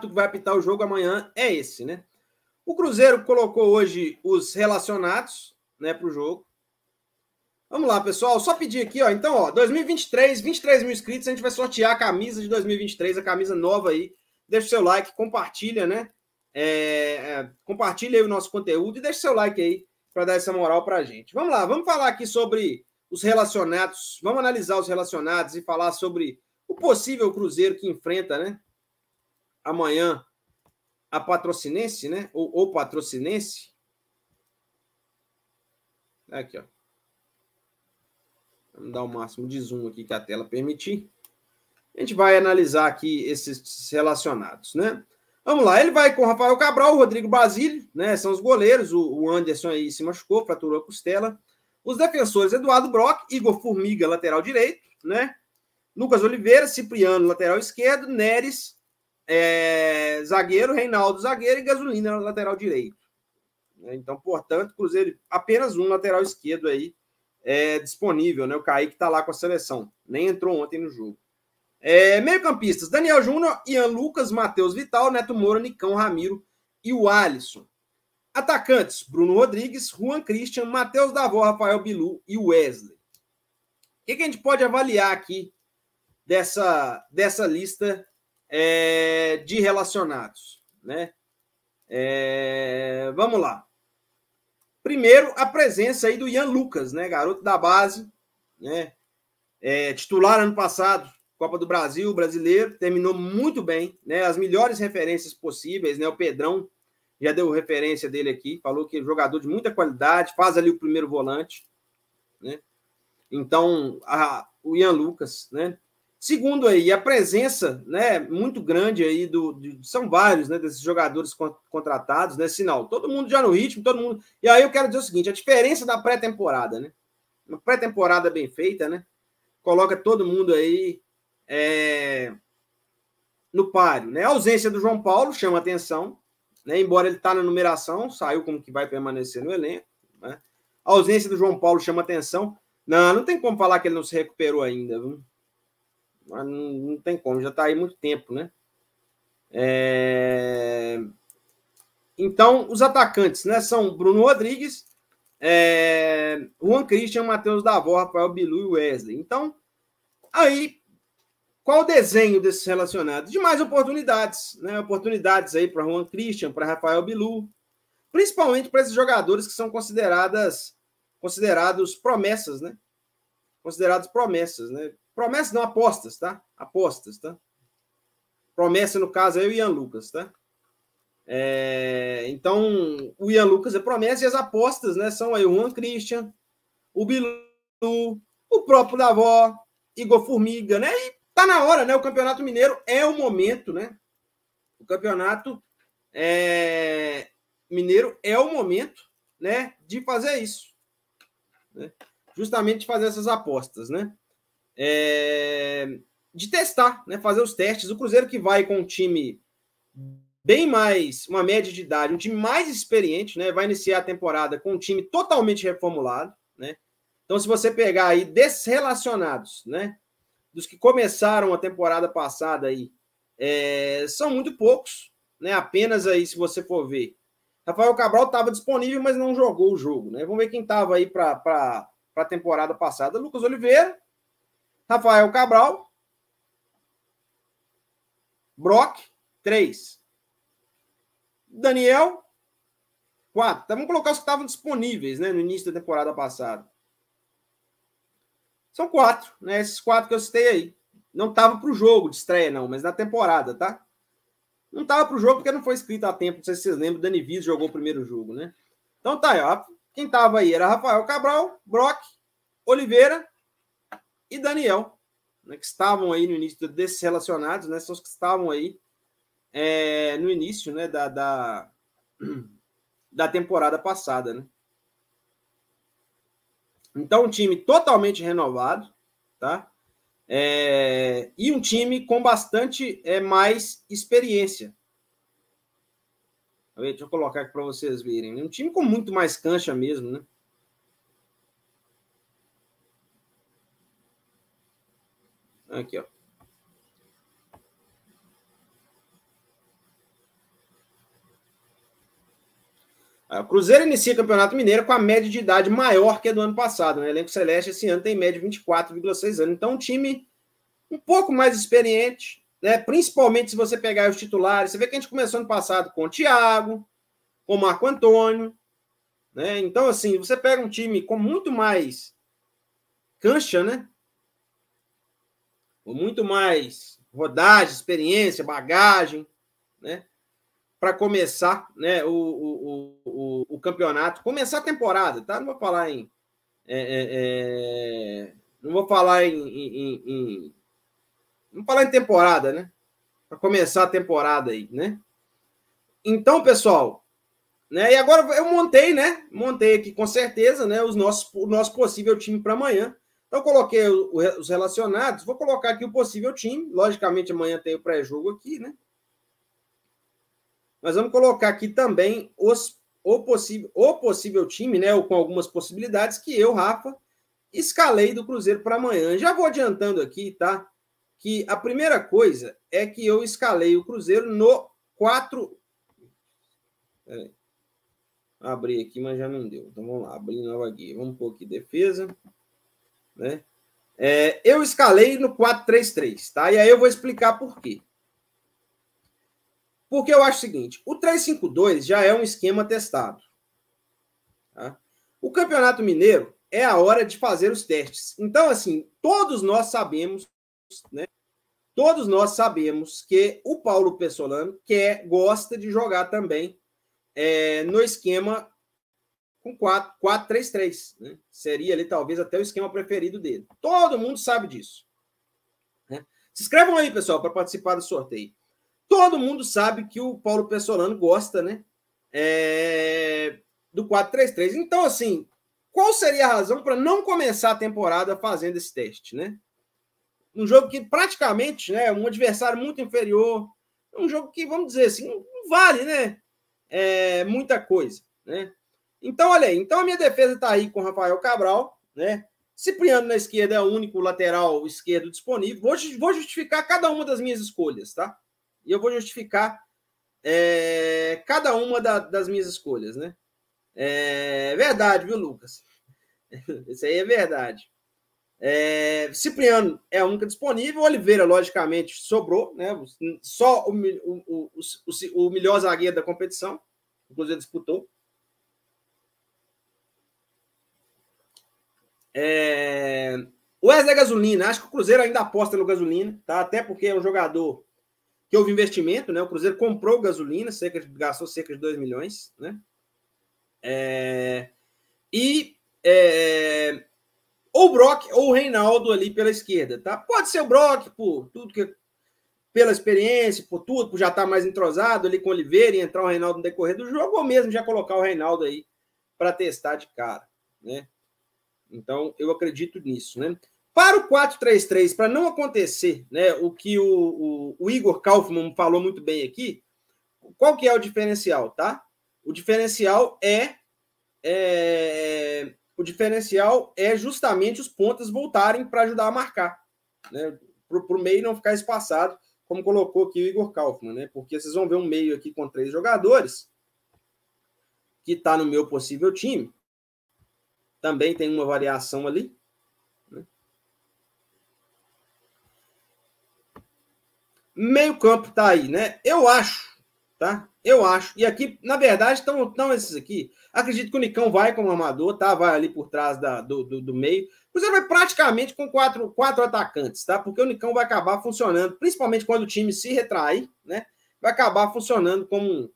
que vai apitar o jogo amanhã é esse, né? O Cruzeiro colocou hoje os relacionados, né, para o jogo. Vamos lá, pessoal. Só pedir aqui, ó. Então, ó, 2023, 23 mil inscritos, a gente vai sortear a camisa de 2023, a camisa nova aí. Deixa o seu like, compartilha, né? É, é, compartilha aí o nosso conteúdo e deixa o seu like aí para dar essa moral para a gente. Vamos lá, vamos falar aqui sobre os relacionados. Vamos analisar os relacionados e falar sobre o possível Cruzeiro que enfrenta, né? amanhã a Patrocinense, né? Ou, ou Patrocinense. Aqui, ó. Vamos dar o máximo de zoom aqui que a tela permitir. A gente vai analisar aqui esses relacionados, né? Vamos lá, ele vai com o Rafael Cabral, o Rodrigo Basílio, né? São os goleiros. O Anderson aí se machucou, fraturou a costela. Os defensores, Eduardo Brock, Igor Formiga, lateral direito, né? Lucas Oliveira, Cipriano, lateral esquerdo, Neres, é, zagueiro, Reinaldo zagueiro e Gasolina na lateral direito. Né, então, portanto, Cruzeiro apenas um lateral esquerdo aí é, disponível, né? O Kaique está lá com a seleção, nem entrou ontem no jogo. É, Meio-campistas: Daniel Júnior, Ian Lucas, Matheus Vital, Neto Moura, Nicão Ramiro e o Alisson. Atacantes: Bruno Rodrigues, Juan Christian, Matheus Davó, Rafael Bilu e Wesley. O que, que a gente pode avaliar aqui dessa, dessa lista é, de relacionados, né? É, vamos lá. Primeiro, a presença aí do Ian Lucas, né? Garoto da base, né? É, titular ano passado, Copa do Brasil, brasileiro, terminou muito bem, né? As melhores referências possíveis, né? O Pedrão já deu referência dele aqui, falou que é jogador de muita qualidade, faz ali o primeiro volante, né? Então, a, o Ian Lucas, né? Segundo aí, a presença, né, muito grande aí do, de, são vários, né, desses jogadores contratados, né, sinal, todo mundo já no ritmo, todo mundo. E aí eu quero dizer o seguinte, a diferença da pré-temporada, né? Uma pré-temporada bem feita, né? Coloca todo mundo aí é, no páreo, né? A ausência do João Paulo chama atenção, né? Embora ele está na numeração, saiu como que vai permanecer no elenco, né? A ausência do João Paulo chama atenção. Não, não tem como falar que ele não se recuperou ainda, viu? Não, não tem como, já está aí muito tempo, né? É... Então, os atacantes, né? São Bruno Rodrigues, é... Juan Christian, Matheus Davó, Rafael Bilu e Wesley. Então, aí, qual o desenho desses relacionados? De mais oportunidades, né? Oportunidades aí para Juan Christian, para Rafael Bilu, principalmente para esses jogadores que são consideradas considerados promessas, né? Considerados promessas, né? Promessas não, apostas, tá? Apostas, tá? Promessa, no caso, é o Ian Lucas, tá? É, então, o Ian Lucas é promessa e as apostas, né? São aí o Juan Christian, o Bilu, o próprio Davó, Igor Formiga, né? E tá na hora, né? O Campeonato Mineiro é o momento, né? O Campeonato é... Mineiro é o momento, né? De fazer isso. Né? Justamente de fazer essas apostas, né? é, de testar, né, fazer os testes. O Cruzeiro que vai com um time bem mais, uma média de idade, um time mais experiente, né, vai iniciar a temporada com um time totalmente reformulado, né? Então, se você pegar aí desrelacionados, né, dos que começaram a temporada passada aí, é, são muito poucos, né? Apenas aí, se você for ver, Rafael Cabral estava disponível, mas não jogou o jogo, né? Vamos ver quem estava aí para a temporada passada. Lucas Oliveira, Rafael Cabral. Brock, 3. Daniel, 4. Então, vamos colocar os que estavam disponíveis né, no início da temporada passada. São quatro, né? Esses quatro que eu citei aí. Não estava para o jogo de estreia, não, mas na temporada, tá? Não estava para o jogo porque não foi escrito a tempo. Não sei se vocês lembram, o Dani Viz jogou o primeiro jogo, né? Então tá aí, ó. Quem estava aí era Rafael Cabral, Brock, Oliveira, e Daniel, né, que estavam aí no início desses relacionados, né, são os que estavam aí é, no início né, da, da, da temporada passada. Né? Então, um time totalmente renovado, tá? É, e um time com bastante é, mais experiência. Deixa eu colocar aqui para vocês verem. Né, um time com muito mais cancha mesmo, né? Aqui, ó. O ah, Cruzeiro inicia o Campeonato Mineiro com a média de idade maior que a do ano passado. Né? O elenco Celeste esse ano tem média de 24,6 anos. Então, um time um pouco mais experiente, né? principalmente se você pegar os titulares. Você vê que a gente começou ano passado com o Thiago, com o Marco Antônio. Né? Então, assim, você pega um time com muito mais cancha, né? muito mais rodagem, experiência, bagagem, né? Para começar né, o, o, o, o, campeonato, começar a temporada, tá? Não vou falar em. É, é, é não vou falar em, em, em. Não vou falar em temporada, né? Para começar a temporada aí, né? Então, pessoal, né? E agora eu montei, né? Montei aqui com certeza, né? Os nossos, o nosso possível time para amanhã. Então, coloquei os relacionados, vou colocar aqui o possível time. Logicamente, amanhã tem o pré-jogo aqui, né? Mas vamos colocar aqui também os, o, possível, o possível time, né? Ou com algumas possibilidades que eu, Rafa, escalei do Cruzeiro para amanhã. Já vou adiantando aqui, tá? Que a primeira coisa é que eu escalei o Cruzeiro no 4. Abri aqui, mas já não deu. Então vamos lá, abrir nova guia. Vamos pôr aqui defesa. Né? É, eu escalei no 4-3-3, tá? E aí eu vou explicar por quê. Porque eu acho o seguinte: o 352 já é um esquema testado. Tá? O Campeonato Mineiro é a hora de fazer os testes. Então, assim, todos nós sabemos, né? Todos nós sabemos que o Paulo Pessolano quer, é, gosta de jogar também é, no esquema com 4-3-3. Né? Seria ali talvez até o esquema preferido dele. Todo mundo sabe disso. Né? Se inscrevam aí, pessoal, para participar do sorteio. Todo mundo sabe que o Paulo Pessolano gosta, né? É... Do 4-3-3. Então, assim, qual seria a razão para não começar a temporada fazendo esse teste, né? Um jogo que praticamente né, é um adversário muito inferior. Um jogo que, vamos dizer assim, não vale, né? É, muita coisa, né? Então, olha aí. Então, a minha defesa está aí com o Rafael Cabral, né? Cipriano na esquerda é o único lateral esquerdo disponível. Vou, vou justificar cada uma das minhas escolhas, tá? E eu vou justificar é, cada uma da, das minhas escolhas, né? É verdade, viu, Lucas? Isso aí é verdade. É, Cipriano é a única disponível. Oliveira, logicamente, sobrou, né? Só o, o, o, o melhor zagueiro da competição, inclusive disputou. É... Wesley é Gasolina, acho que o Cruzeiro ainda aposta no Gasolina, tá? Até porque é um jogador que houve investimento, né? O Cruzeiro comprou o Gasolina, cerca de, gastou cerca de 2 milhões, né? É... E é... ou o Brock ou o Reinaldo ali pela esquerda, tá? Pode ser o Brock por tudo que pela experiência, por tudo, por já estar tá mais entrosado ali com o Oliveira e entrar o Reinaldo no decorrer do jogo, ou mesmo já colocar o Reinaldo aí para testar de cara, né? Então, eu acredito nisso, né? Para o 4-3-3, para não acontecer né, o que o, o, o, Igor Kaufman falou muito bem aqui, qual que é o diferencial, tá? O diferencial é, é o diferencial é justamente os pontas voltarem para ajudar a marcar, né? Para o meio não ficar espaçado, como colocou aqui o Igor Kaufman, né? Porque vocês vão ver um meio aqui com três jogadores que está no meu possível time, também tem uma variação ali. Né? Meio campo tá aí, né? Eu acho, tá? Eu acho. E aqui, na verdade, estão esses aqui. Acredito que o Nicão vai como amador, tá? Vai ali por trás da, do, do, do meio. O Cruzeiro vai praticamente com quatro, quatro atacantes, tá? Porque o Nicão vai acabar funcionando, principalmente quando o time se retrai, né? Vai acabar funcionando como um,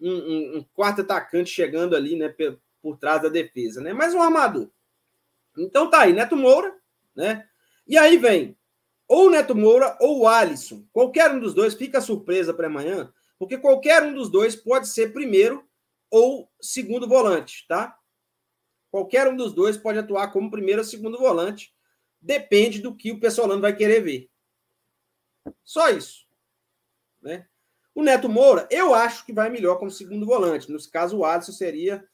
um, um quarto atacante chegando ali, né? por trás da defesa, né? Mas um armador. Então tá aí, Neto Moura, né? E aí vem ou Neto Moura ou Alisson. Qualquer um dos dois fica surpresa para amanhã, porque qualquer um dos dois pode ser primeiro ou segundo volante, tá? Qualquer um dos dois pode atuar como primeiro ou segundo volante. Depende do que o pessoal vai querer ver. Só isso. Né? O Neto Moura, eu acho que vai melhor como segundo volante. No caso, o Alisson seria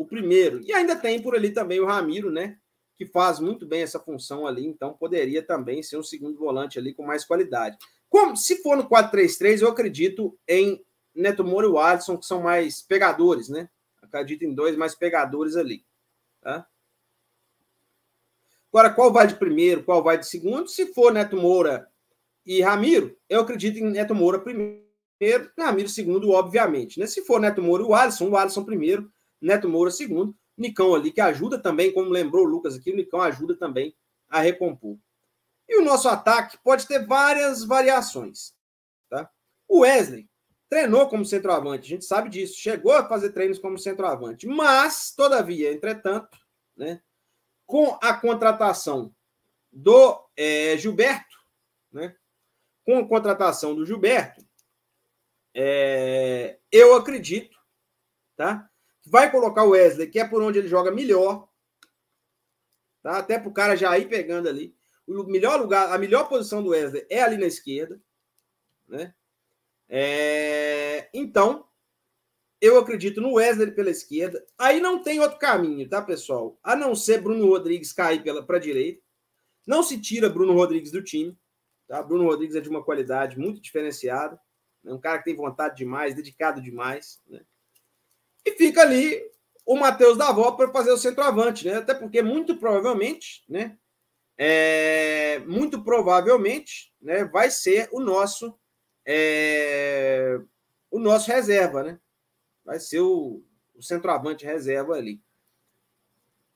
o primeiro. E ainda tem por ali também o Ramiro, né? Que faz muito bem essa função ali, então poderia também ser um segundo volante ali com mais qualidade. Como, se for no 4-3-3, eu acredito em Neto Moura e o Alisson, que são mais pegadores, né? Acredito em dois mais pegadores ali. Tá? Agora, qual vai de primeiro, qual vai de segundo? Se for Neto Moura e Ramiro, eu acredito em Neto Moura primeiro, Ramiro segundo, obviamente. Né? Se for Neto Moura e o Alisson, o Alisson primeiro, Neto Moura segundo, Nicão ali que ajuda também, como lembrou o Lucas aqui, o Nicão ajuda também a recompor. E o nosso ataque pode ter várias variações. Tá? O Wesley treinou como centroavante, a gente sabe disso, chegou a fazer treinos como centroavante, mas, todavia, entretanto, né, com a contratação do é, Gilberto, né, com a contratação do Gilberto, é, eu acredito tá, vai colocar o Wesley, que é por onde ele joga melhor, tá? Até para o cara já ir pegando ali. O melhor lugar, a melhor posição do Wesley é ali na esquerda, né? É... Então, eu acredito no Wesley pela esquerda. Aí não tem outro caminho, tá, pessoal? A não ser Bruno Rodrigues cair pela para direita. Não se tira Bruno Rodrigues do time, tá? Bruno Rodrigues é de uma qualidade muito diferenciada, é um cara que tem vontade demais, dedicado demais, né? e fica ali o Matheus da para fazer o centroavante, né? Até porque muito provavelmente, né? É, muito provavelmente, né? Vai ser o nosso é, o nosso reserva, né? Vai ser o, o centroavante reserva ali.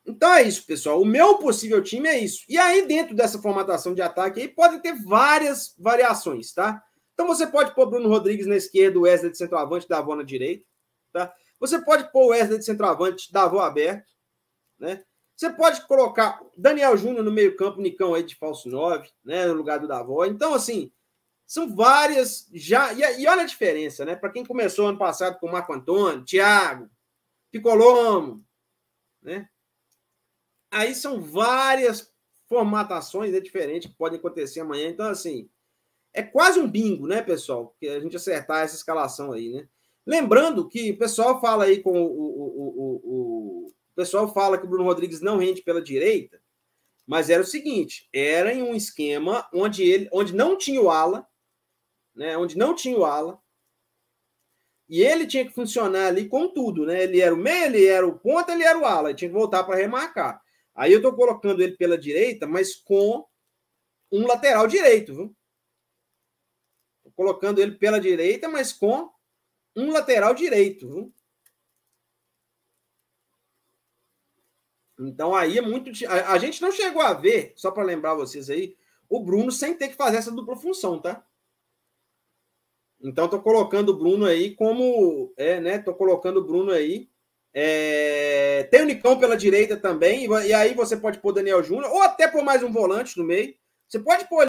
Então é isso, pessoal. O meu possível time é isso. E aí, dentro dessa formatação de ataque, aí pode ter várias variações, tá? Então você pode pôr Bruno Rodrigues na esquerda, Wesley de centroavante, Davó na direita, tá? Você pode pôr o Wesley de centroavante, Davo aberto, né? Você pode colocar Daniel Júnior no meio-campo, Nicão aí de falso 9, né, no lugar do Davó. Então, assim, são várias já. E, e olha a diferença, né? Para quem começou ano passado com o Marco Antônio, Thiago, Picolomo, né? Aí são várias formatações né, diferentes que podem acontecer amanhã. Então, assim, é quase um bingo, né, pessoal? Que a gente acertar essa escalação aí, né? Lembrando que o pessoal fala aí com o, o, o, o pessoal fala que o Bruno Rodrigues não rende pela direita, mas era o seguinte: era em um esquema onde ele, onde não tinha o ala, né? Onde não tinha o ala, e ele tinha que funcionar ali com tudo, né? Ele era o meio, ele era o ponta, ele era o ala, ele tinha que voltar para remarcar. Aí eu estou colocando ele pela direita, mas com um lateral direito, viu? Tô colocando ele pela direita, mas com um lateral direito. Viu? Então aí é muito. A, a, gente não chegou a ver, só para lembrar vocês aí, o Bruno sem ter que fazer essa dupla função, tá? Então tô colocando o Bruno aí como. É, né? Tô colocando o Bruno aí. É... Tem o Nicão pela direita também, e, e aí você pode pôr Daniel Júnior, ou até pôr mais um volante no meio. Você pode pôr